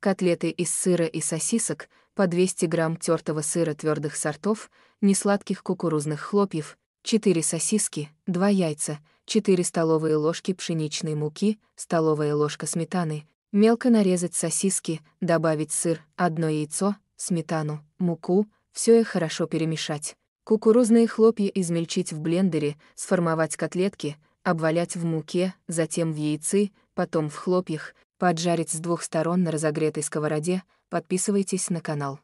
котлеты из сыра и сосисок, по 200 грамм тертого сыра твердых сортов, несладких кукурузных хлопьев, 4 сосиски, 2 яйца, 4 столовые ложки пшеничной муки, столовая ложка сметаны, мелко нарезать сосиски, добавить сыр, одно яйцо, сметану, муку, все и хорошо перемешать. Кукурузные хлопья измельчить в блендере, сформовать котлетки, обвалять в муке, затем в яйцы, потом в хлопьях, поджарить с двух сторон на разогретой сковороде, подписывайтесь на канал.